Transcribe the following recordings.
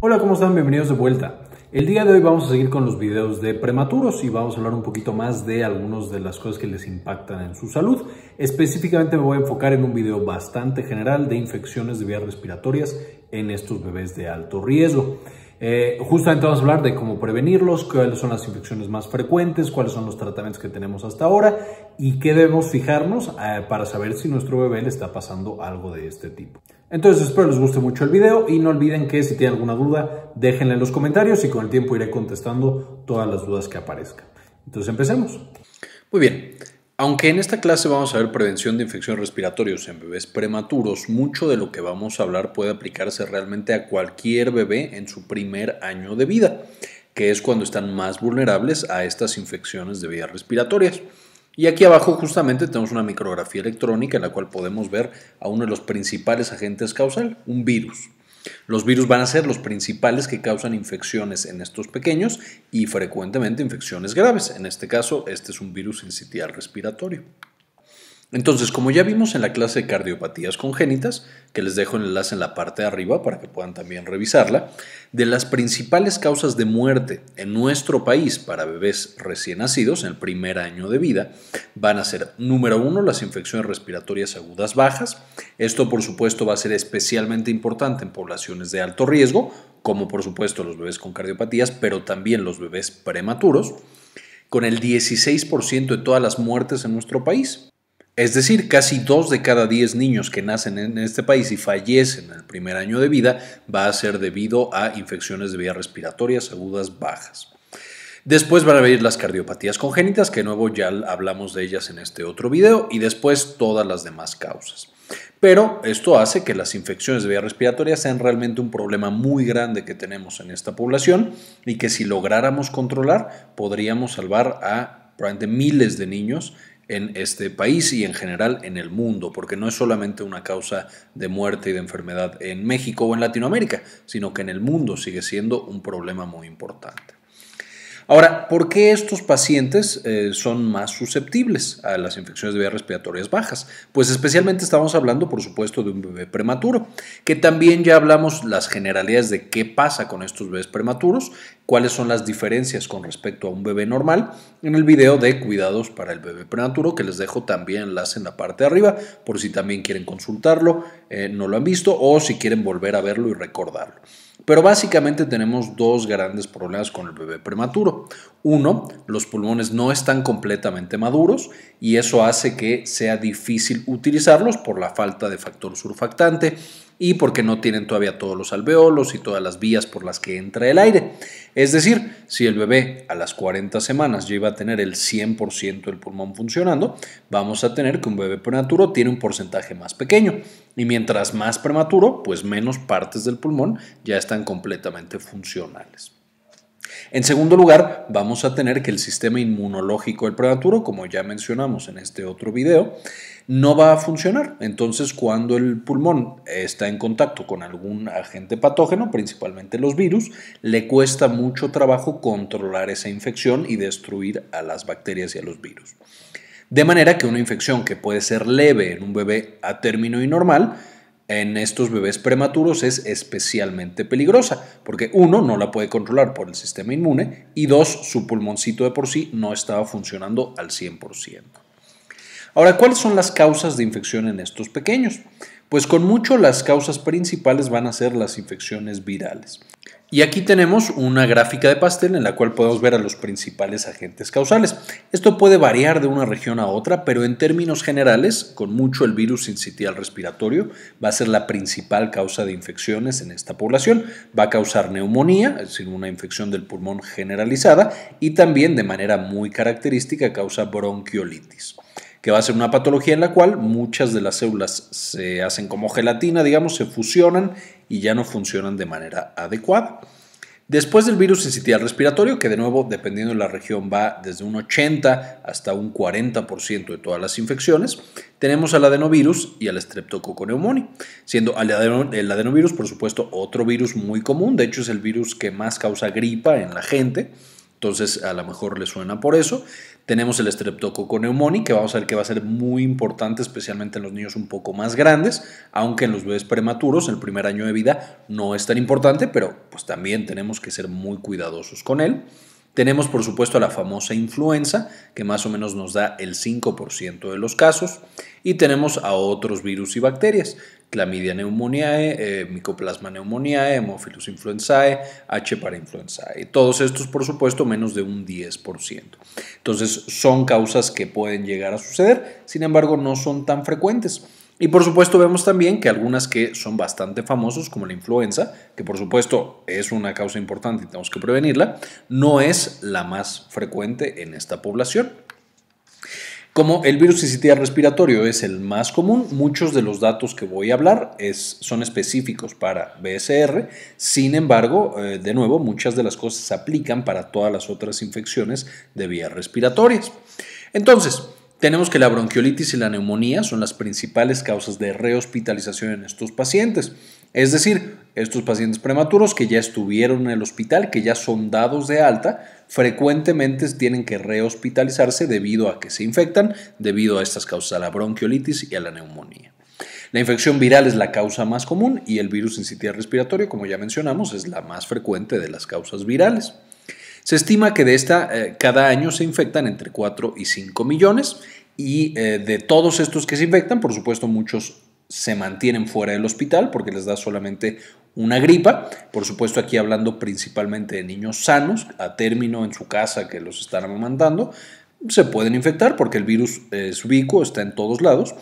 Hola, ¿cómo están? Bienvenidos de vuelta. El día de hoy vamos a seguir con los videos de prematuros y vamos a hablar un poquito más de algunas de las cosas que les impactan en su salud. Específicamente me voy a enfocar en un video bastante general de infecciones de vías respiratorias en estos bebés de alto riesgo. Eh, justamente vamos a hablar de cómo prevenirlos, cuáles son las infecciones más frecuentes, cuáles son los tratamientos que tenemos hasta ahora y qué debemos fijarnos eh, para saber si nuestro bebé le está pasando algo de este tipo. Entonces espero les guste mucho el video y no olviden que si tienen alguna duda déjenla en los comentarios y con el tiempo iré contestando todas las dudas que aparezcan. Entonces empecemos. Muy bien. Aunque en esta clase vamos a ver prevención de infecciones respiratorias en bebés prematuros, mucho de lo que vamos a hablar puede aplicarse realmente a cualquier bebé en su primer año de vida, que es cuando están más vulnerables a estas infecciones de vías respiratorias. Y aquí abajo justamente tenemos una micrografía electrónica en la cual podemos ver a uno de los principales agentes causal, un virus. Los virus van a ser los principales que causan infecciones en estos pequeños y frecuentemente infecciones graves. En este caso, este es un virus incitial respiratorio. Entonces, como ya vimos en la clase de cardiopatías congénitas, que les dejo el enlace en la parte de arriba para que puedan también revisarla, de las principales causas de muerte en nuestro país para bebés recién nacidos en el primer año de vida van a ser, número uno, las infecciones respiratorias agudas bajas. Esto, por supuesto, va a ser especialmente importante en poblaciones de alto riesgo, como por supuesto los bebés con cardiopatías, pero también los bebés prematuros, con el 16% de todas las muertes en nuestro país. Es decir, casi dos de cada diez niños que nacen en este país y fallecen en el primer año de vida va a ser debido a infecciones de vía respiratorias agudas bajas. Después van a venir las cardiopatías congénitas, que de nuevo ya hablamos de ellas en este otro video, y después todas las demás causas. Pero esto hace que las infecciones de vía respiratoria sean realmente un problema muy grande que tenemos en esta población y que si lográramos controlar podríamos salvar a miles de niños en este país y en general en el mundo, porque no es solamente una causa de muerte y de enfermedad en México o en Latinoamérica, sino que en el mundo sigue siendo un problema muy importante. Ahora, ¿por qué estos pacientes eh, son más susceptibles a las infecciones de vías respiratorias bajas? Pues especialmente estamos hablando, por supuesto, de un bebé prematuro, que también ya hablamos las generalidades de qué pasa con estos bebés prematuros, cuáles son las diferencias con respecto a un bebé normal, en el video de cuidados para el bebé prematuro, que les dejo también enlace en la parte de arriba, por si también quieren consultarlo, eh, no lo han visto, o si quieren volver a verlo y recordarlo. Pero básicamente tenemos dos grandes problemas con el bebé prematuro. Uno, los pulmones no están completamente maduros y eso hace que sea difícil utilizarlos por la falta de factor surfactante y porque no tienen todavía todos los alveolos y todas las vías por las que entra el aire. Es decir, si el bebé a las 40 semanas ya iba a tener el 100% del pulmón funcionando, vamos a tener que un bebé prematuro tiene un porcentaje más pequeño y mientras más prematuro, pues menos partes del pulmón ya están completamente funcionales. En segundo lugar, vamos a tener que el sistema inmunológico del prematuro, como ya mencionamos en este otro video, no va a funcionar. Entonces, cuando el pulmón está en contacto con algún agente patógeno, principalmente los virus, le cuesta mucho trabajo controlar esa infección y destruir a las bacterias y a los virus. De manera que una infección que puede ser leve en un bebé a término y normal, en estos bebés prematuros es especialmente peligrosa, porque uno, no la puede controlar por el sistema inmune y dos, su pulmoncito de por sí no estaba funcionando al 100%. Ahora, ¿cuáles son las causas de infección en estos pequeños? pues con mucho las causas principales van a ser las infecciones virales. Y aquí tenemos una gráfica de pastel en la cual podemos ver a los principales agentes causales. Esto puede variar de una región a otra, pero en términos generales, con mucho el virus incitial respiratorio va a ser la principal causa de infecciones en esta población. Va a causar neumonía, es decir, una infección del pulmón generalizada, y también de manera muy característica causa bronquiolitis que va a ser una patología en la cual muchas de las células se hacen como gelatina, digamos, se fusionan y ya no funcionan de manera adecuada. Después del virus incitial respiratorio, que de nuevo, dependiendo de la región, va desde un 80 hasta un 40% de todas las infecciones, tenemos al adenovirus y al streptococoneumoni, siendo el adenovirus, por supuesto, otro virus muy común, de hecho es el virus que más causa gripa en la gente, entonces a lo mejor le suena por eso. Tenemos el streptococo que vamos a ver que va a ser muy importante, especialmente en los niños un poco más grandes, aunque en los bebés prematuros, el primer año de vida, no es tan importante, pero pues también tenemos que ser muy cuidadosos con él. Tenemos por supuesto la famosa influenza, que más o menos nos da el 5% de los casos, y tenemos a otros virus y bacterias, clamidia pneumoniae, eh, micoplasma Mycoplasma pneumoniae, Hemophilus influenzae, H. para influenzae. Todos estos, por supuesto, menos de un 10%. Entonces, son causas que pueden llegar a suceder, sin embargo, no son tan frecuentes. Y por supuesto vemos también que algunas que son bastante famosos, como la influenza, que por supuesto es una causa importante y tenemos que prevenirla, no es la más frecuente en esta población. Como el virus sincitial respiratorio es el más común, muchos de los datos que voy a hablar es, son específicos para BSR, sin embargo, eh, de nuevo, muchas de las cosas se aplican para todas las otras infecciones de vías respiratorias. Entonces, tenemos que la bronquiolitis y la neumonía son las principales causas de rehospitalización en estos pacientes. Es decir, estos pacientes prematuros que ya estuvieron en el hospital, que ya son dados de alta, frecuentemente tienen que rehospitalizarse debido a que se infectan, debido a estas causas, a la bronquiolitis y a la neumonía. La infección viral es la causa más común y el virus sincitial respiratorio, como ya mencionamos, es la más frecuente de las causas virales. Se estima que de esta eh, cada año se infectan entre 4 y 5 millones y eh, de todos estos que se infectan, por supuesto, muchos se mantienen fuera del hospital porque les da solamente una gripa. Por supuesto, aquí hablando principalmente de niños sanos, a término en su casa que los están amamantando, se pueden infectar porque el virus es ubicuo, está en todos lados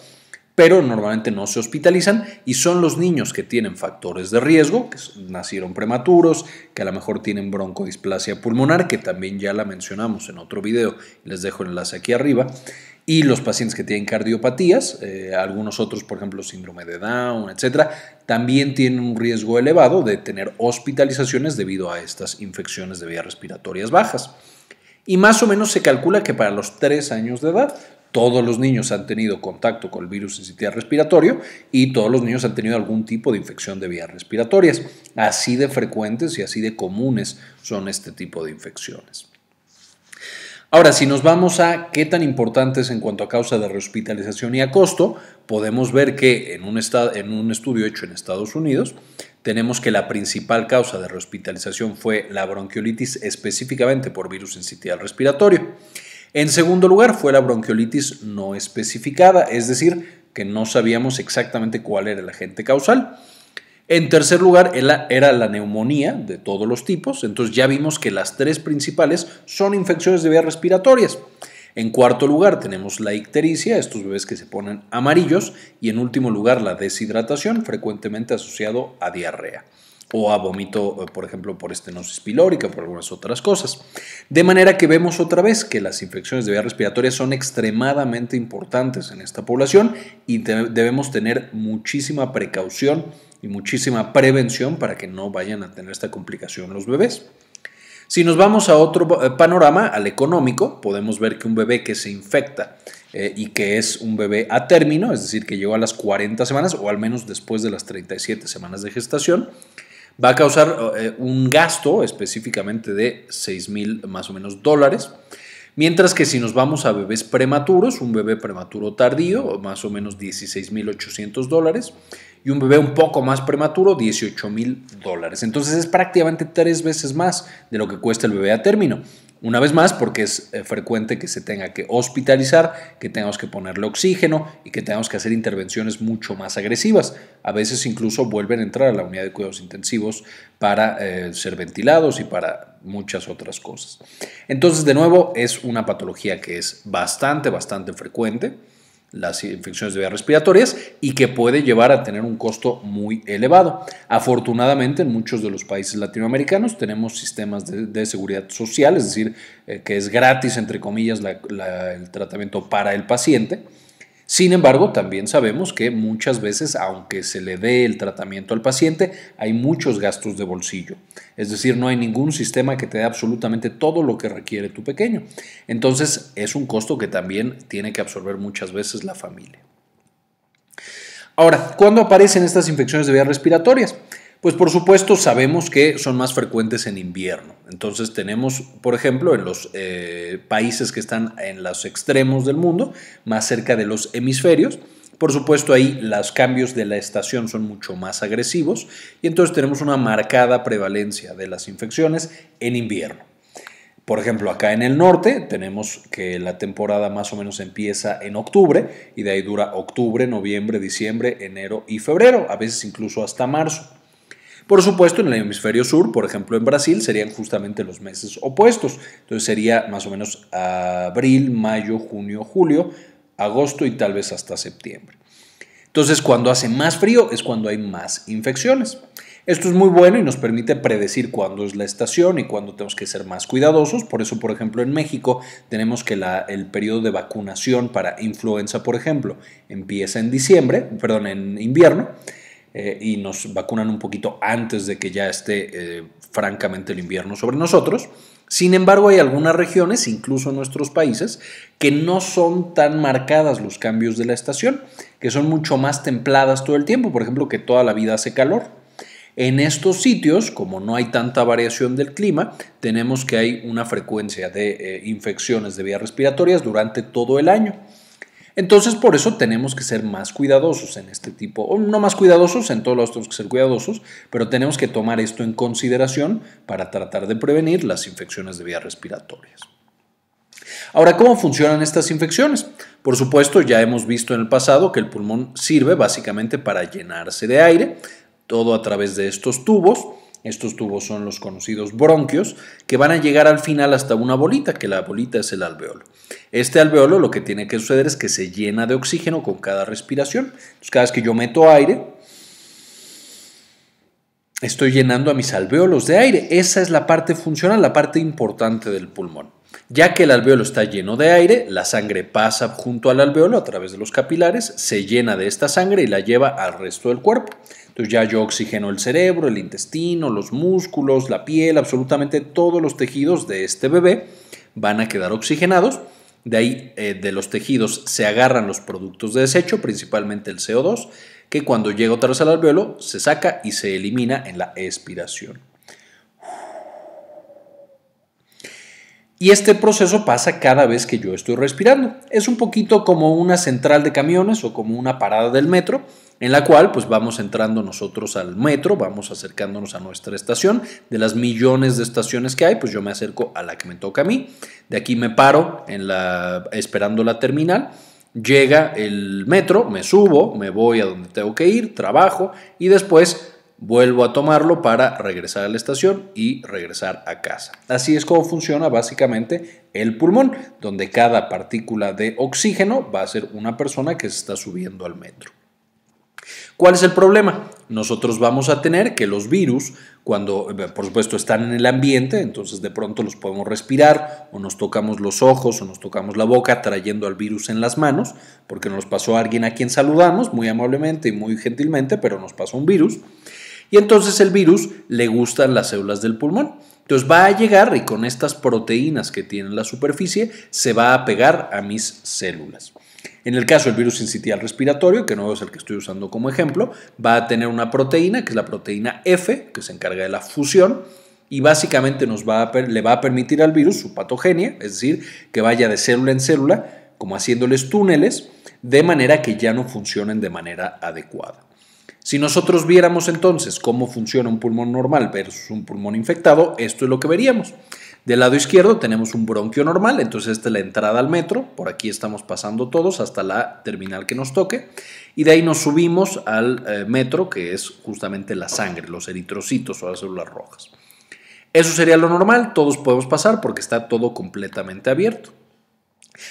pero normalmente no se hospitalizan y son los niños que tienen factores de riesgo, que nacieron prematuros, que a lo mejor tienen broncodisplasia pulmonar, que también ya la mencionamos en otro video, les dejo el enlace aquí arriba, y los pacientes que tienen cardiopatías, eh, algunos otros, por ejemplo, síndrome de Down, etcétera, también tienen un riesgo elevado de tener hospitalizaciones debido a estas infecciones de vías respiratorias bajas. Y más o menos se calcula que para los tres años de edad todos los niños han tenido contacto con el virus sincitial respiratorio y todos los niños han tenido algún tipo de infección de vías respiratorias. Así de frecuentes y así de comunes son este tipo de infecciones. Ahora, si nos vamos a qué tan importantes en cuanto a causa de rehospitalización y a costo, podemos ver que en un, en un estudio hecho en Estados Unidos, tenemos que la principal causa de rehospitalización fue la bronquiolitis específicamente por virus sincitial respiratorio. En segundo lugar, fue la bronquiolitis no especificada, es decir, que no sabíamos exactamente cuál era el agente causal. En tercer lugar, era la neumonía de todos los tipos, entonces ya vimos que las tres principales son infecciones de vías respiratorias. En cuarto lugar tenemos la ictericia, estos bebés que se ponen amarillos, y en último lugar la deshidratación, frecuentemente asociado a diarrea o a vómito, eh, por ejemplo, por estenosis pilórica, por algunas otras cosas. De manera que vemos otra vez que las infecciones de vía respiratoria son extremadamente importantes en esta población y debemos tener muchísima precaución y muchísima prevención para que no vayan a tener esta complicación los bebés. Si nos vamos a otro eh, panorama, al económico, podemos ver que un bebé que se infecta eh, y que es un bebé a término, es decir, que llegó a las 40 semanas o al menos después de las 37 semanas de gestación, va a causar oh, eh, un gasto específicamente de 6 mil más o menos dólares. Mientras que si nos vamos a bebés prematuros, un bebé prematuro tardío, más o menos 16.800 dólares, y un bebé un poco más prematuro, mil dólares. Entonces es prácticamente tres veces más de lo que cuesta el bebé a término. Una vez más, porque es eh, frecuente que se tenga que hospitalizar, que tengamos que ponerle oxígeno y que tengamos que hacer intervenciones mucho más agresivas. A veces incluso vuelven a entrar a la unidad de cuidados intensivos para eh, ser ventilados y para muchas otras cosas. Entonces, de nuevo, es una patología que es bastante, bastante frecuente las infecciones de vías respiratorias y que puede llevar a tener un costo muy elevado. Afortunadamente, en muchos de los países latinoamericanos tenemos sistemas de, seguridad social, es decir, eh, que es gratis, entre comillas, el tratamiento para el paciente sin embargo, también sabemos que muchas veces, aunque se le dé el tratamiento al paciente, hay muchos gastos de bolsillo. Es decir, no hay ningún sistema que te dé absolutamente todo lo que requiere tu pequeño. Entonces, es un costo que también tiene que absorber muchas veces la familia. Ahora, ¿cuándo aparecen estas infecciones de vías respiratorias? Pues por supuesto sabemos que son más frecuentes en invierno. Entonces tenemos, por ejemplo, en los eh, países que están en los extremos del mundo, más cerca de los hemisferios, por supuesto ahí los cambios de la estación son mucho más agresivos y entonces tenemos una marcada prevalencia de las infecciones en invierno. Por ejemplo, acá en el norte tenemos que la temporada más o menos empieza en octubre y de ahí dura octubre, noviembre, diciembre, enero y febrero, a veces incluso hasta marzo. Por supuesto, en el hemisferio sur, por ejemplo en Brasil, serían justamente los meses opuestos. Entonces sería más o menos abril, mayo, junio, julio, agosto y tal vez hasta septiembre. Entonces, cuando hace más frío es cuando hay más infecciones. Esto es muy bueno y nos permite predecir cuándo es la estación y cuándo tenemos que ser más cuidadosos. Por eso, por ejemplo, en México tenemos que el periodo de vacunación para influenza, por ejemplo, empieza en diciembre, perdón, en invierno eh, y nos vacunan un poquito antes de que ya esté eh, francamente el invierno sobre nosotros. Sin embargo, hay algunas regiones, incluso en nuestros países, que no son tan marcadas los cambios de la estación, que son mucho más templadas todo el tiempo, por ejemplo, que toda la vida hace calor. En estos sitios, como no hay tanta variación del clima, tenemos que hay una frecuencia de eh, infecciones de vías respiratorias durante todo el año. Entonces, por eso tenemos que ser más cuidadosos en este tipo, o no más cuidadosos, en todos los tenemos que ser cuidadosos, pero tenemos que tomar esto en consideración para tratar de prevenir las infecciones de vías respiratorias. Ahora, ¿cómo funcionan estas infecciones? Por supuesto, ya hemos visto en el pasado que el pulmón sirve básicamente para llenarse de aire, todo a través de estos tubos estos tubos son los conocidos bronquios, que van a llegar al final hasta una bolita, que la bolita es el alveolo. Este alveolo lo que tiene que suceder es que se llena de oxígeno con cada respiración. cada vez que yo meto aire, estoy llenando a mis alveolos de aire. Esa es la parte funcional, la parte importante del pulmón. Ya que el alveolo está lleno de aire, la sangre pasa junto al alveolo a través de los capilares, se llena de esta sangre y la lleva al resto del cuerpo ya yo oxigeno el cerebro, el intestino, los músculos, la piel, absolutamente todos los tejidos de este bebé van a quedar oxigenados. De ahí eh, de los tejidos se agarran los productos de desecho, principalmente el CO2, que cuando llega otra vez al alveolo se saca y se elimina en la expiración. Y este proceso pasa cada vez que yo estoy respirando. Es un poquito como una central de camiones o como una parada del metro en la cual pues vamos entrando nosotros al metro, vamos acercándonos a nuestra estación, de las millones de estaciones que hay, pues yo me acerco a la que me toca a mí, de aquí me paro en la, esperando la terminal, llega el metro, me subo, me voy a donde tengo que ir, trabajo y después vuelvo a tomarlo para regresar a la estación y regresar a casa. Así es como funciona básicamente el pulmón, donde cada partícula de oxígeno va a ser una persona que se está subiendo al metro. ¿Cuál es el problema? Nosotros vamos a tener que los virus, cuando eh, por supuesto están en el ambiente, entonces de pronto los podemos respirar o nos tocamos los ojos o nos tocamos la boca trayendo al virus en las manos, porque nos pasó a alguien a quien saludamos muy amablemente y muy gentilmente, pero nos pasó un virus. Y entonces el virus le gustan las células del pulmón. Entonces va a llegar y con estas proteínas que tiene en la superficie se va a pegar a mis células. En el caso del virus incitial respiratorio, que no es el que estoy usando como ejemplo, va a tener una proteína, que es la proteína F, que se encarga de la fusión y básicamente nos le va a permitir al virus su patogenia, es decir, que vaya de célula en célula, como haciéndoles túneles, de manera que ya no funcionen de manera adecuada. Si nosotros viéramos entonces cómo funciona un pulmón normal versus un pulmón infectado, esto es lo que veríamos. Del lado izquierdo tenemos un bronquio normal, entonces esta es la entrada al metro, por aquí estamos pasando todos hasta la terminal que nos toque y de ahí nos subimos al eh, metro que es justamente la sangre, los eritrocitos o las células rojas. Eso sería lo normal, todos podemos pasar porque está todo completamente abierto.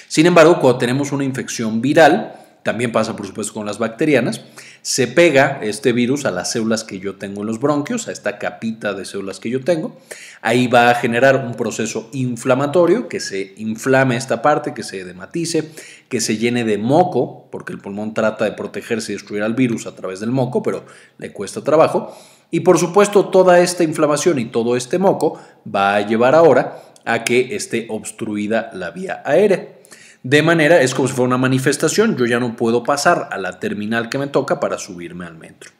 Sin embargo, cuando tenemos una infección viral, también pasa por supuesto con las bacterianas, se pega este virus a las células que yo tengo en los bronquios, a esta capita de células que yo tengo. Ahí va a generar un proceso inflamatorio, que se inflame esta parte, que se dematice, que se llene de moco, porque el pulmón trata de protegerse y destruir al virus a través del moco, pero le cuesta trabajo. Y por supuesto, toda esta inflamación y todo este moco va a llevar ahora a que esté obstruida la vía aérea. De manera, es como si fuera una manifestación, yo ya no puedo pasar a la terminal que me toca para subirme al metro.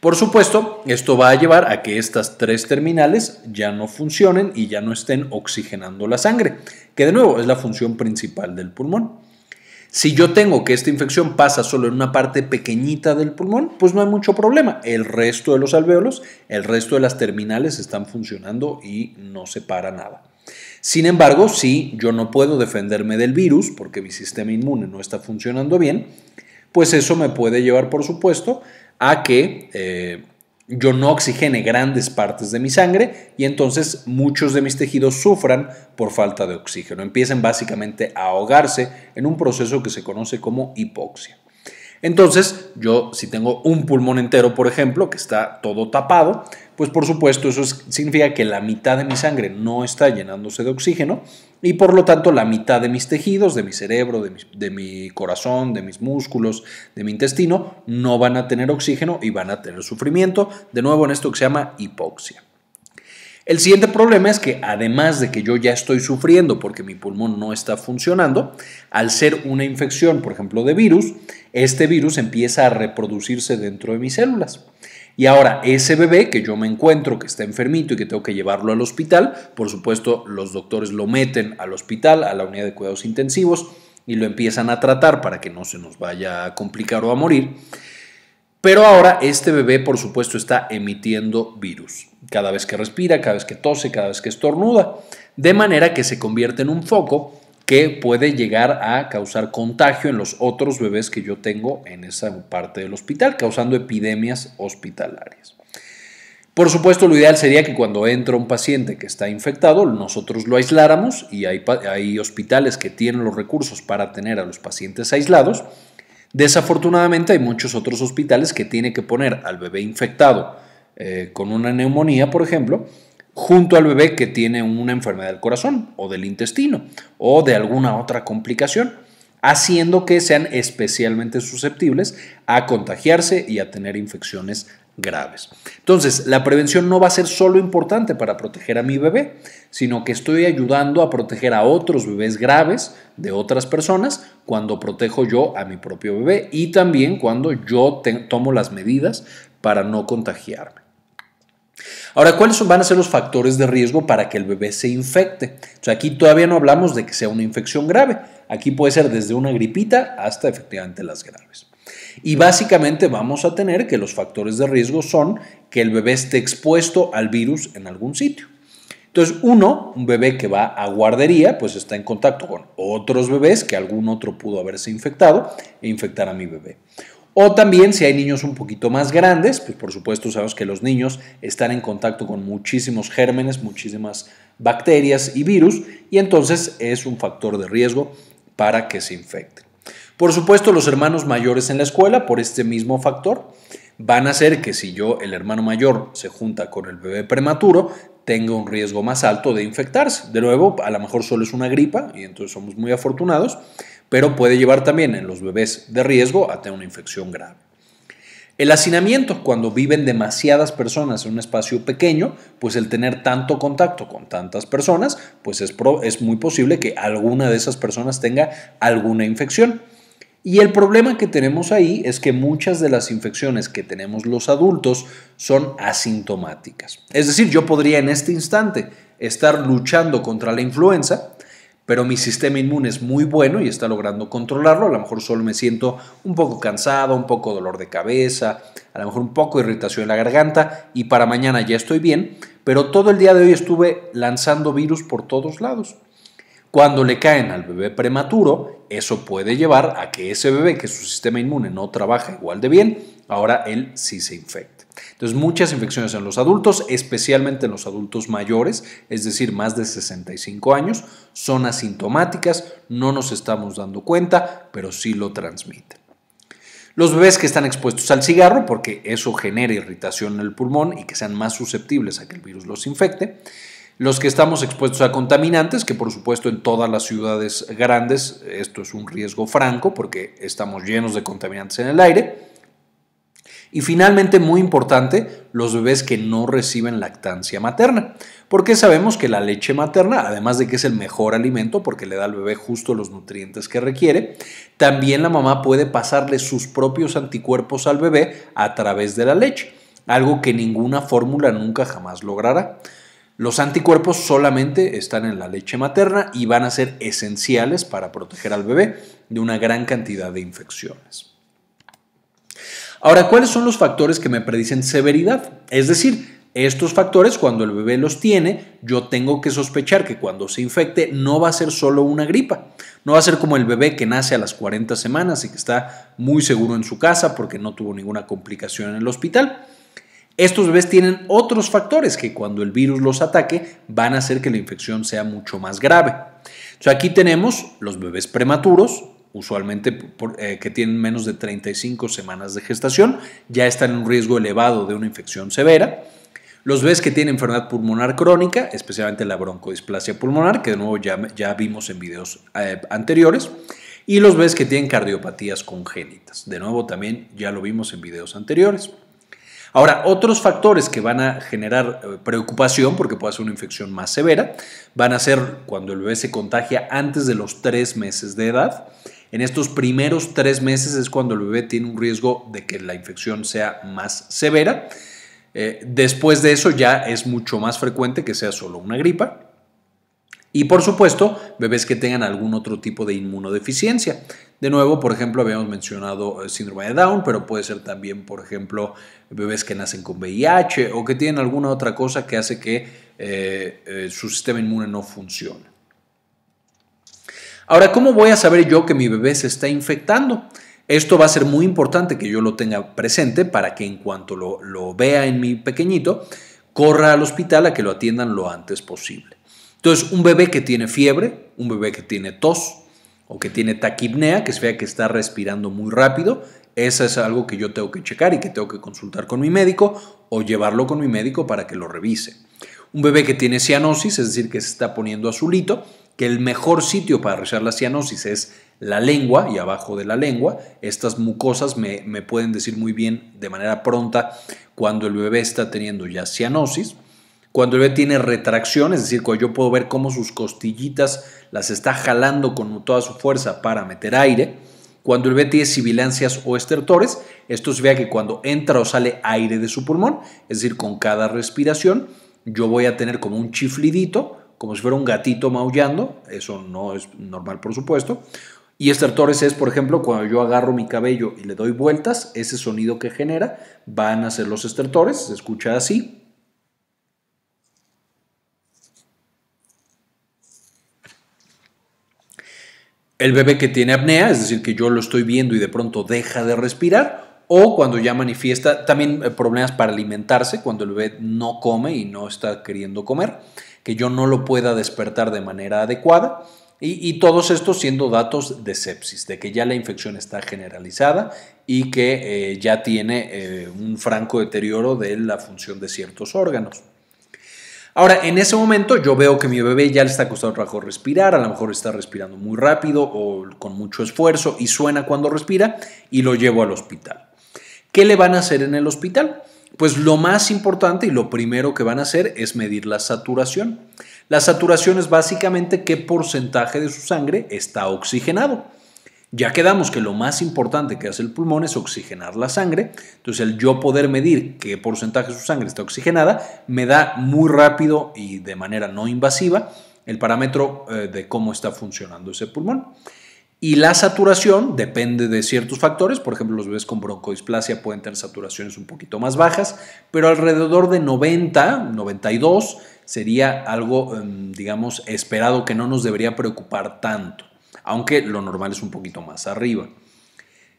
Por supuesto, esto va a llevar a que estas tres terminales ya no funcionen y ya no estén oxigenando la sangre, que de nuevo es la función principal del pulmón. Si yo tengo que esta infección pasa solo en una parte pequeñita del pulmón, pues no hay mucho problema. El resto de los alvéolos, el resto de las terminales están funcionando y no se para nada. Sin embargo, si yo no puedo defenderme del virus porque mi sistema inmune no está funcionando bien, pues eso me puede llevar, por supuesto, a que eh, yo no oxigene grandes partes de mi sangre y entonces muchos de mis tejidos sufran por falta de oxígeno. Empiecen básicamente a ahogarse en un proceso que se conoce como hipoxia. Entonces, yo si tengo un pulmón entero, por ejemplo, que está todo tapado, pues por supuesto eso significa que la mitad de mi sangre no está llenándose de oxígeno y por lo tanto la mitad de mis tejidos, de mi cerebro, de mi, de mi corazón, de mis músculos, de mi intestino, no van a tener oxígeno y van a tener sufrimiento, de nuevo en esto que se llama hipoxia. El siguiente problema es que además de que yo ya estoy sufriendo porque mi pulmón no está funcionando, al ser una infección, por ejemplo, de virus, este virus empieza a reproducirse dentro de mis células. Y ahora, ese bebé que yo me encuentro, que está enfermito y que tengo que llevarlo al hospital, por supuesto, los doctores lo meten al hospital, a la unidad de cuidados intensivos, y lo empiezan a tratar para que no se nos vaya a complicar o a morir. Pero ahora este bebé, por supuesto, está emitiendo virus. Cada vez que respira, cada vez que tose, cada vez que estornuda. De manera que se convierte en un foco que puede llegar a causar contagio en los otros bebés que yo tengo en esa parte del hospital, causando epidemias hospitalarias. Por supuesto, lo ideal sería que cuando entra un paciente que está infectado, nosotros lo aisláramos y hay, hospitales que tienen los recursos para tener a los pacientes aislados. Desafortunadamente, hay muchos otros hospitales que tienen que poner al bebé infectado eh, con una neumonía, por ejemplo, junto al bebé que tiene una enfermedad del corazón o del intestino o de alguna otra complicación, haciendo que sean especialmente susceptibles a contagiarse y a tener infecciones graves. Entonces, la prevención no va a ser solo importante para proteger a mi bebé, sino que estoy ayudando a proteger a otros bebés graves de otras personas cuando protejo yo a mi propio bebé y también cuando yo tomo las medidas para no contagiarme. Ahora, ¿cuáles van a ser los factores de riesgo para que el bebé se infecte? aquí todavía no hablamos de que sea una infección grave. Aquí puede ser desde una gripita hasta efectivamente las graves. Y básicamente vamos a tener que los factores de riesgo son que el bebé esté expuesto al virus en algún sitio. Entonces, uno, un bebé que va a guardería, pues está en contacto con otros bebés que algún otro pudo haberse infectado e infectar a mi bebé. O también si hay niños un poquito más grandes, pues por supuesto sabemos que los niños están en contacto con muchísimos gérmenes, muchísimas bacterias y virus, y entonces es un factor de riesgo para que se infecten. Por supuesto, los hermanos mayores en la escuela, por este mismo factor, van a hacer que si yo, el hermano mayor, se junta con el bebé prematuro, tenga un riesgo más alto de infectarse. De nuevo, a lo mejor solo es una gripa y entonces somos muy afortunados, pero puede llevar también en los bebés de riesgo a tener una infección grave. El hacinamiento, cuando viven demasiadas personas en un espacio pequeño, pues el tener tanto contacto con tantas personas, pues es, es, muy posible que alguna de esas personas tenga alguna infección. Y el problema que tenemos ahí es que muchas de las infecciones que tenemos los adultos son asintomáticas. Es decir, yo podría en este instante estar luchando contra la influenza, pero mi sistema inmune es muy bueno y está logrando controlarlo. A lo mejor solo me siento un poco cansado, un poco dolor de cabeza, a lo mejor un poco irritación en la garganta y para mañana ya estoy bien, pero todo el día de hoy estuve lanzando virus por todos lados. Cuando le caen al bebé prematuro, eso puede llevar a que ese bebé, que su sistema inmune no trabaja igual de bien, ahora él sí se infecta. Entonces, muchas infecciones en los adultos, especialmente en los adultos mayores, es decir, más de 65 años, son asintomáticas, no nos estamos dando cuenta, pero sí lo transmiten. Los bebés que están expuestos al cigarro, porque eso genera irritación en el pulmón y que sean más susceptibles a que el virus los infecte. Los que estamos expuestos a contaminantes, que por supuesto en todas las ciudades grandes esto es un riesgo franco porque estamos llenos de contaminantes en el aire y finalmente, muy importante, los bebés que no reciben lactancia materna, porque sabemos que la leche materna, además de que es el mejor alimento porque le da al bebé justo los nutrientes que requiere, también la mamá puede pasarle sus propios anticuerpos al bebé a través de la leche, algo que ninguna fórmula nunca jamás logrará. Los anticuerpos solamente están en la leche materna y van a ser esenciales para proteger al bebé de una gran cantidad de infecciones. Ahora, ¿cuáles son los factores que me predicen severidad? Es decir, estos factores, cuando el bebé los tiene, yo tengo que sospechar que cuando se infecte no va a ser solo una gripa. No va a ser como el bebé que nace a las 40 semanas y que está muy seguro en su casa porque no tuvo ninguna complicación en el hospital. Estos bebés tienen otros factores que cuando el virus los ataque van a hacer que la infección sea mucho más grave. aquí tenemos los bebés prematuros, usualmente eh, que tienen menos de 35 semanas de gestación, ya están en un riesgo elevado de una infección severa. Los bebés que tienen enfermedad pulmonar crónica, especialmente la broncodisplasia pulmonar, que de nuevo ya, ya vimos en videos eh, anteriores, y los bebés que tienen cardiopatías congénitas, de nuevo también ya lo vimos en videos anteriores. Ahora, otros factores que van a generar eh, preocupación, porque puede ser una infección más severa, van a ser cuando el bebé se contagia antes de los tres meses de edad, en estos primeros tres meses es cuando el bebé tiene un riesgo de que la infección sea más severa. Eh, después de eso ya es mucho más frecuente que sea solo una gripa. Y por supuesto, bebés que tengan algún otro tipo de inmunodeficiencia. De nuevo, por ejemplo, habíamos mencionado eh, síndrome de Down, pero puede ser también, por ejemplo, bebés que nacen con VIH o que tienen alguna otra cosa que hace que eh, su sistema inmune no funcione. Ahora, ¿cómo voy a saber yo que mi bebé se está infectando? Esto va a ser muy importante que yo lo tenga presente para que en cuanto lo, vea en mi pequeñito, corra al hospital a que lo atiendan lo antes posible. Entonces, un bebé que tiene fiebre, un bebé que tiene tos o que tiene taquipnea, que se vea que está respirando muy rápido, eso es algo que yo tengo que checar y que tengo que consultar con mi médico o llevarlo con mi médico para que lo revise. Un bebé que tiene cianosis, es decir, que se está poniendo azulito, que el mejor sitio para realizar la cianosis es la lengua y abajo de la lengua. Estas mucosas me, me pueden decir muy bien de manera pronta cuando el bebé está teniendo ya cianosis. Cuando el bebé tiene retracción, es decir, cuando yo puedo ver cómo sus costillitas las está jalando con toda su fuerza para meter aire. Cuando el bebé tiene sibilancias o estertores, esto se vea que cuando entra o sale aire de su pulmón, es decir, con cada respiración, yo voy a tener como un chiflidito como si fuera un gatito maullando, eso no es normal por supuesto. Y estertores es, por ejemplo, cuando yo agarro mi cabello y le doy vueltas, ese sonido que genera van a ser los estertores, se escucha así. El bebé que tiene apnea, es decir, que yo lo estoy viendo y de pronto deja de respirar, o cuando ya manifiesta también eh, problemas para alimentarse, cuando el bebé no come y no está queriendo comer que yo no lo pueda despertar de manera adecuada. Y, todos estos siendo datos de sepsis, de que ya la infección está generalizada y que eh, ya tiene eh, un franco deterioro de la función de ciertos órganos. Ahora, en ese momento yo veo que mi bebé ya le está costando trabajo respirar, a lo mejor está respirando muy rápido o con mucho esfuerzo y suena cuando respira y lo llevo al hospital. ¿Qué le van a hacer en el hospital? Pues lo más importante y lo primero que van a hacer es medir la saturación. La saturación es básicamente qué porcentaje de su sangre está oxigenado. Ya quedamos que lo más importante que hace el pulmón es oxigenar la sangre. Entonces, el yo poder medir qué porcentaje de su sangre está oxigenada me da muy rápido y de manera no invasiva el parámetro eh, de cómo está funcionando ese pulmón. Y la saturación depende de ciertos factores, por ejemplo, los bebés con broncodisplasia pueden tener saturaciones un poquito más bajas, pero alrededor de 90, 92 sería algo, em, digamos, esperado que no nos debería preocupar tanto, aunque lo normal es un poquito más arriba.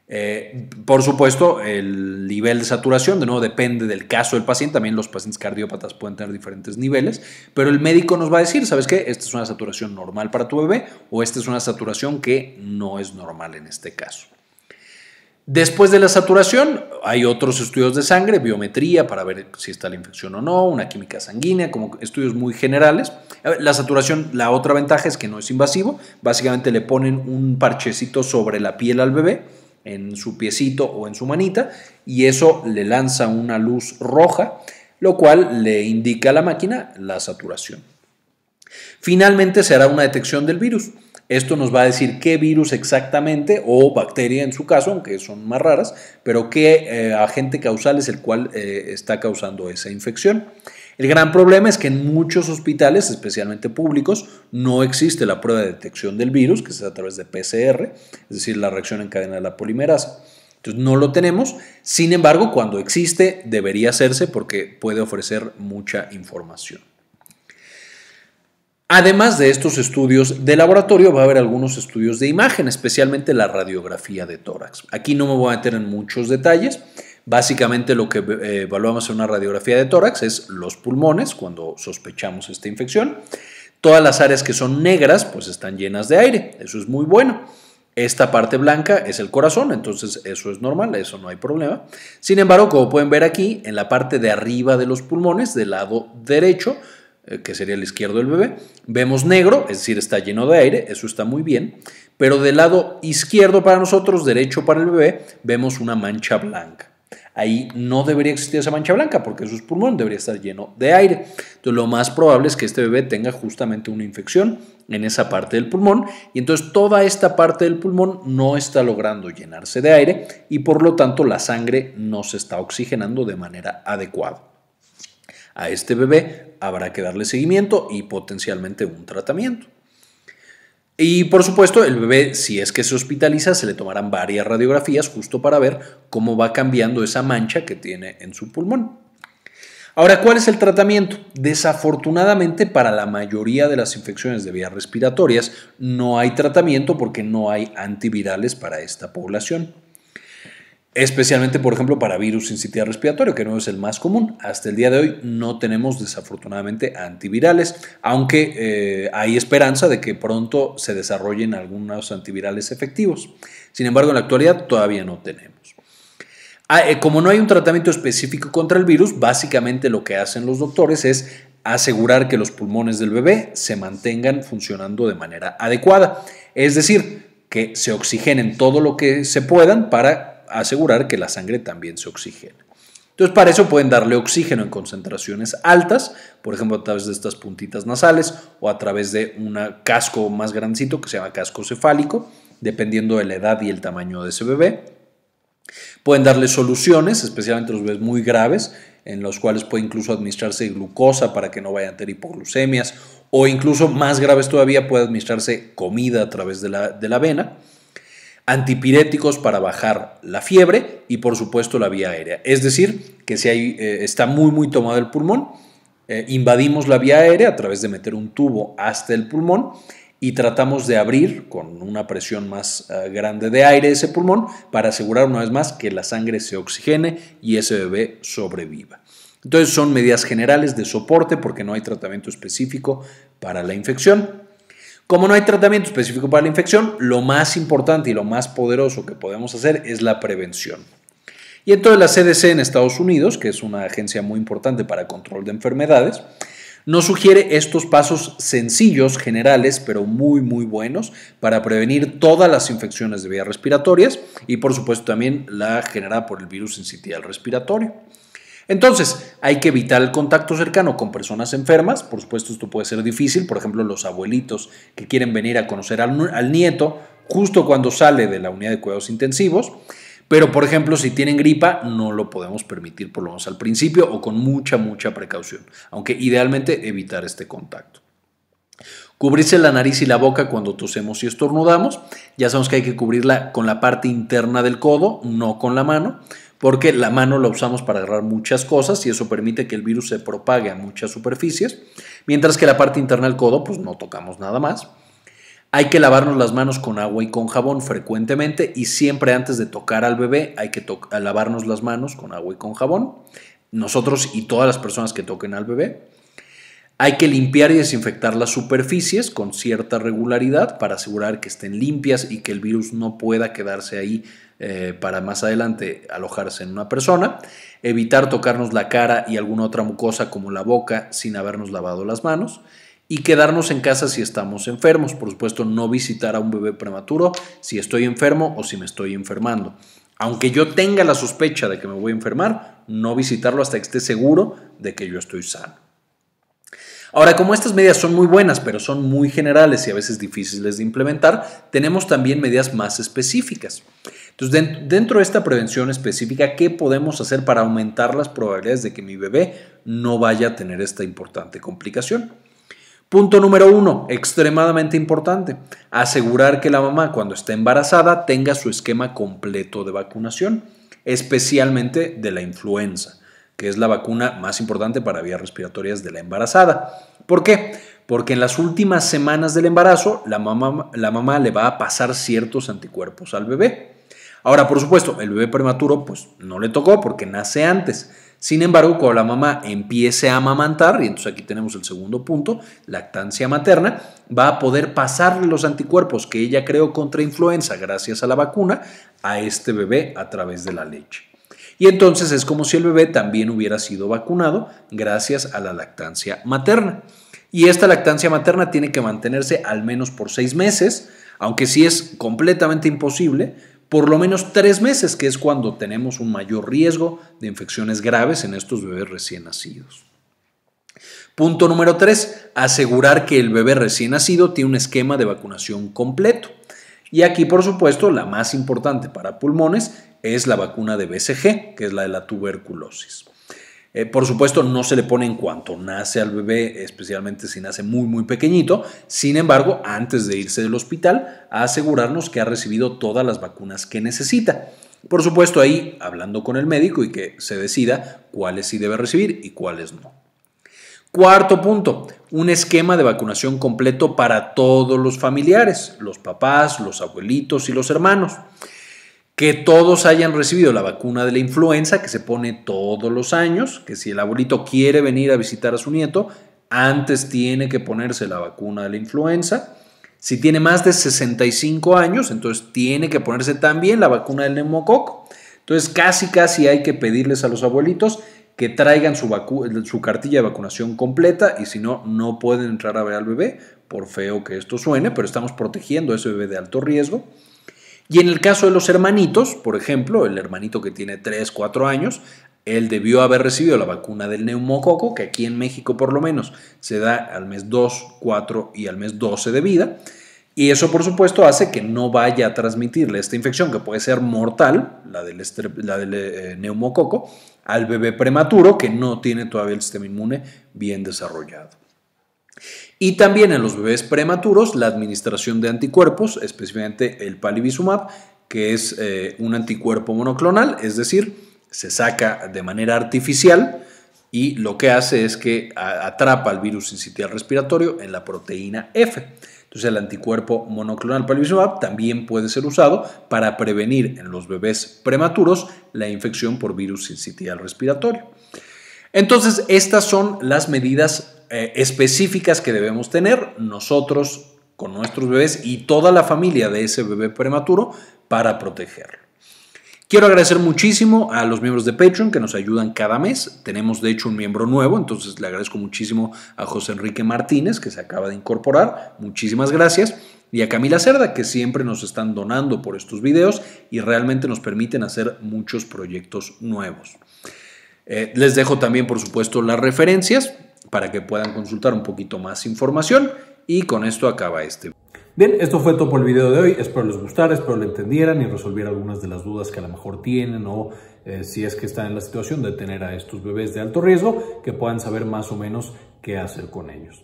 Eh, por supuesto, el nivel de saturación, de nuevo, depende del caso del paciente. También los pacientes cardiópatas pueden tener diferentes niveles, pero el médico nos va a decir, ¿sabes qué? Esta es una saturación normal para tu bebé o esta es una saturación que no es normal en este caso. Después de la saturación, hay otros estudios de sangre, biometría para ver si está la infección o no, una química sanguínea, como estudios muy generales. La saturación, la otra ventaja es que no es invasivo. Básicamente le ponen un parchecito sobre la piel al bebé en su piecito o en su manita y eso le lanza una luz roja, lo cual le indica a la máquina la saturación. Finalmente se hará una detección del virus. Esto nos va a decir qué virus exactamente o bacteria en su caso, aunque son más raras, pero qué eh, agente causal es el cual eh, está causando esa infección. El gran problema es que en muchos hospitales, especialmente públicos, no existe la prueba de detección del virus, que es a través de PCR, es decir, la reacción en cadena de la polimerasa. Entonces no lo tenemos, sin embargo, cuando existe debería hacerse porque puede ofrecer mucha información. Además de estos estudios de laboratorio, va a haber algunos estudios de imagen, especialmente la radiografía de tórax. Aquí no me voy a meter en muchos detalles, Básicamente lo que eh, evaluamos en una radiografía de tórax es los pulmones cuando sospechamos esta infección. Todas las áreas que son negras pues están llenas de aire, eso es muy bueno. Esta parte blanca es el corazón, entonces eso es normal, eso no hay problema. Sin embargo, como pueden ver aquí, en la parte de arriba de los pulmones, del lado derecho, eh, que sería el izquierdo del bebé, vemos negro, es decir, está lleno de aire, eso está muy bien, pero del lado izquierdo para nosotros, derecho para el bebé, vemos una mancha blanca ahí no debería existir esa mancha blanca porque su pulmón debería estar lleno de aire. lo más probable es que este bebé tenga justamente una infección en esa parte del pulmón y entonces toda esta parte del pulmón no está logrando llenarse de aire y por lo tanto la sangre no se está oxigenando de manera adecuada. A este bebé habrá que darle seguimiento y potencialmente un tratamiento. Y por supuesto, el bebé, si es que se hospitaliza, se le tomarán varias radiografías justo para ver cómo va cambiando esa mancha que tiene en su pulmón. Ahora, ¿cuál es el tratamiento? Desafortunadamente, para la mayoría de las infecciones de vías respiratorias no hay tratamiento porque no hay antivirales para esta población especialmente por ejemplo para virus sin sitio respiratorio, que no es el más común. Hasta el día de hoy no tenemos desafortunadamente antivirales, aunque eh, hay esperanza de que pronto se desarrollen algunos antivirales efectivos. Sin embargo, en la actualidad todavía no tenemos. Ah, eh, como no hay un tratamiento específico contra el virus, básicamente lo que hacen los doctores es asegurar que los pulmones del bebé se mantengan funcionando de manera adecuada, es decir, que se oxigenen todo lo que se puedan para asegurar que la sangre también se oxigene. Entonces, para eso pueden darle oxígeno en concentraciones altas, por ejemplo, a través de estas puntitas nasales o a través de un casco más grandecito que se llama casco cefálico, dependiendo de la edad y el tamaño de ese bebé. Pueden darle soluciones, especialmente los bebés muy graves, en los cuales puede incluso administrarse glucosa para que no vayan a tener hipoglucemias, o incluso más graves todavía puede administrarse comida a través de la, de la antipiréticos para bajar la fiebre y por supuesto la vía aérea. Es decir, que si eh, está muy muy tomado el pulmón, eh, invadimos la vía aérea a través de meter un tubo hasta el pulmón y tratamos de abrir con una presión más eh, grande de aire ese pulmón para asegurar una vez más que la sangre se oxigene y ese bebé sobreviva. Entonces son medidas generales de soporte porque no hay tratamiento específico para la infección. Como no hay tratamiento específico para la infección, lo más importante y lo más poderoso que podemos hacer es la prevención. Y entonces la CDC en Estados Unidos, que es una agencia muy importante para control de enfermedades, nos sugiere estos pasos sencillos, generales, pero muy, muy buenos para prevenir todas las infecciones de vías respiratorias y, por supuesto, también la generada por el virus sitial respiratorio. Entonces, hay que evitar el contacto cercano con personas enfermas. Por supuesto, esto puede ser difícil. Por ejemplo, los abuelitos que quieren venir a conocer al, nieto justo cuando sale de la unidad de cuidados intensivos. Pero, por ejemplo, si tienen gripa, no lo podemos permitir, por lo menos al principio, o con mucha, mucha precaución, aunque idealmente evitar este contacto. Cubrirse la nariz y la boca cuando tosemos y estornudamos. Ya sabemos que hay que cubrirla con la parte interna del codo, no con la mano porque la mano la usamos para agarrar muchas cosas y eso permite que el virus se propague a muchas superficies, mientras que la parte interna del codo pues no tocamos nada más. Hay que lavarnos las manos con agua y con jabón frecuentemente y siempre antes de tocar al bebé hay que lavarnos las manos con agua y con jabón, nosotros y todas las personas que toquen al bebé. Hay que limpiar y desinfectar las superficies con cierta regularidad para asegurar que estén limpias y que el virus no pueda quedarse ahí eh, para más adelante alojarse en una persona, evitar tocarnos la cara y alguna otra mucosa como la boca sin habernos lavado las manos y quedarnos en casa si estamos enfermos. Por supuesto, no visitar a un bebé prematuro si estoy enfermo o si me estoy enfermando. Aunque yo tenga la sospecha de que me voy a enfermar, no visitarlo hasta que esté seguro de que yo estoy sano. Ahora, como estas medidas son muy buenas, pero son muy generales y a veces difíciles de implementar, tenemos también medidas más específicas. Entonces, dentro de esta prevención específica, ¿qué podemos hacer para aumentar las probabilidades de que mi bebé no vaya a tener esta importante complicación? Punto número uno, extremadamente importante, asegurar que la mamá cuando esté embarazada tenga su esquema completo de vacunación, especialmente de la influenza, que es la vacuna más importante para vías respiratorias de la embarazada. ¿Por qué? Porque en las últimas semanas del embarazo la mamá le va a pasar ciertos anticuerpos al bebé. Ahora, por supuesto, el bebé prematuro pues no le tocó porque nace antes. Sin embargo, cuando la mamá empiece a amamantar, y entonces aquí tenemos el segundo punto, lactancia materna, va a poder pasarle los anticuerpos que ella creó contra influenza gracias a la vacuna a este bebé a través de la leche. Y entonces es como si el bebé también hubiera sido vacunado gracias a la lactancia materna. Y esta lactancia materna tiene que mantenerse al menos por seis meses, aunque sí es completamente imposible por lo menos tres meses, que es cuando tenemos un mayor riesgo de infecciones graves en estos bebés recién nacidos. Punto número tres, asegurar que el bebé recién nacido tiene un esquema de vacunación completo. Y aquí, por supuesto, la más importante para pulmones es la vacuna de BCG, que es la de la tuberculosis. Eh, por supuesto, no se le pone en cuanto nace al bebé, especialmente si nace muy, muy pequeñito. Sin embargo, antes de irse del hospital, asegurarnos que ha recibido todas las vacunas que necesita. Por supuesto, ahí hablando con el médico y que se decida cuáles sí debe recibir y cuáles no. Cuarto punto, un esquema de vacunación completo para todos los familiares, los papás, los abuelitos y los hermanos que todos hayan recibido la vacuna de la influenza que se pone todos los años, que si el abuelito quiere venir a visitar a su nieto, antes tiene que ponerse la vacuna de la influenza. Si tiene más de 65 años, entonces tiene que ponerse también la vacuna del neumococo. Entonces casi casi hay que pedirles a los abuelitos que traigan su, su cartilla de vacunación completa y si no, no pueden entrar a ver al bebé, por feo que esto suene, pero estamos protegiendo a ese bebé de alto riesgo. Y en el caso de los hermanitos, por ejemplo, el hermanito que tiene 3, 4 años, él debió haber recibido la vacuna del neumococo, que aquí en México por lo menos se da al mes 2, 4 y al mes 12 de vida. Y eso, por supuesto, hace que no vaya a transmitirle esta infección, que puede ser mortal, la del, eh, eh, neumococo, al bebé prematuro que no tiene todavía el sistema inmune bien desarrollado. Y también en los bebés prematuros, la administración de anticuerpos, especialmente el palivizumab, que es eh, un anticuerpo monoclonal, es decir, se saca de manera artificial y lo que hace es que atrapa al virus insitial respiratorio en la proteína F. Entonces, el anticuerpo monoclonal palivizumab también puede ser usado para prevenir en los bebés prematuros la infección por virus insitial respiratorio. Entonces, estas son las medidas eh, específicas que debemos tener nosotros con nuestros bebés y toda la familia de ese bebé prematuro para protegerlo. Quiero agradecer muchísimo a los miembros de Patreon que nos ayudan cada mes. Tenemos de hecho un miembro nuevo, entonces le agradezco muchísimo a José Enrique Martínez que se acaba de incorporar. Muchísimas gracias. Y a Camila Cerda que siempre nos están donando por estos videos y realmente nos permiten hacer muchos proyectos nuevos. Eh, les dejo también, por supuesto, las referencias para que puedan consultar un poquito más información. Y con esto acaba este. Bien, esto fue todo por el video de hoy. Espero les gustara, espero lo entendieran y resolviera algunas de las dudas que a lo mejor tienen o eh, si es que están en la situación de tener a estos bebés de alto riesgo, que puedan saber más o menos qué hacer con ellos.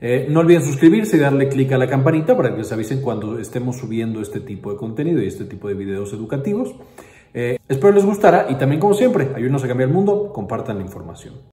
Eh, no olviden suscribirse y darle clic a la campanita para que les avisen cuando estemos subiendo este tipo de contenido y este tipo de videos educativos. Eh, espero les gustara y también como siempre, ayúdenos a cambiar el mundo, compartan la información.